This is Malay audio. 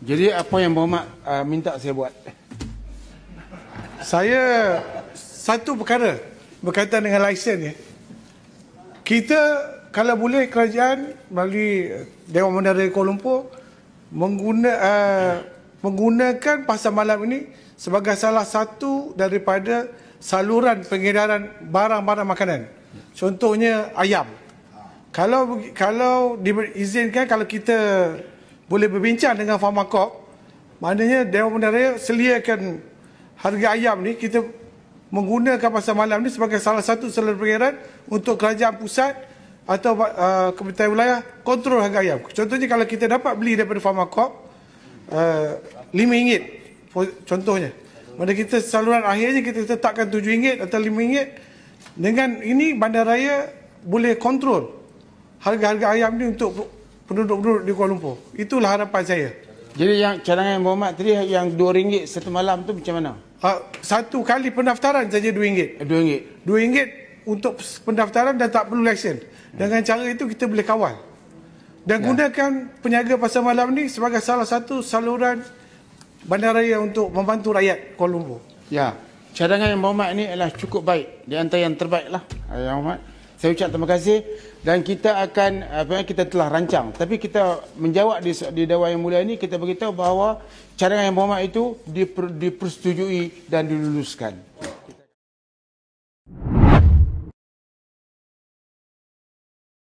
Jadi apa yang Muhammad uh, ah, minta saya buat? Saya satu perkara berkaitan dengan lesen ya. Kita kalau boleh kerajaan melalui eh, Dewan Menara Kuala Lumpur mengguna, uh, menggunakan pasar malam ini sebagai salah satu daripada saluran pengedaran barang-barang makanan. Contohnya ayam. Kalau kalau diizinkan kalau kita boleh berbincang dengan farmakop, maknanya Dewan bandaraya seliakan harga ayam ni kita menggunakan pasar malam ni sebagai salah satu saluran pengairan untuk kerajaan pusat atau uh, kementerian wilayah kontrol harga ayam. Contohnya kalau kita dapat beli daripada farmakop RM5 uh, contohnya. Mana kita saluran akhirnya kita tetapkan RM7 atau RM5 dengan ini bandaraya boleh kontrol harga-harga ayam ni untuk penduduk-penduduk di Kuala Lumpur. Itulah harapan saya. Jadi yang cadangan yang Muhammad tadi yang RM2 satu malam tu macam mana? Ha, satu kali pendaftaran saja RM2. RM2. RM2 untuk pendaftaran dan tak perlu lesen. Dengan cara itu kita boleh kawal. Dan ya. gunakan penyaga pasar malam ni sebagai salah satu saluran bandaraya untuk membantu rakyat Kuala Lumpur. Ya. Cadangan yang Muhammad ni adalah cukup baik. Di antara yang terbaik lah. Yang Muhammad saya ucap terima kasih dan kita akan apa yang kita telah rancang tapi kita menjawab di di dewan yang mulia ini kita beritahu bahawa cadangan yang berhormat itu diper, dipersetujui dan diluluskan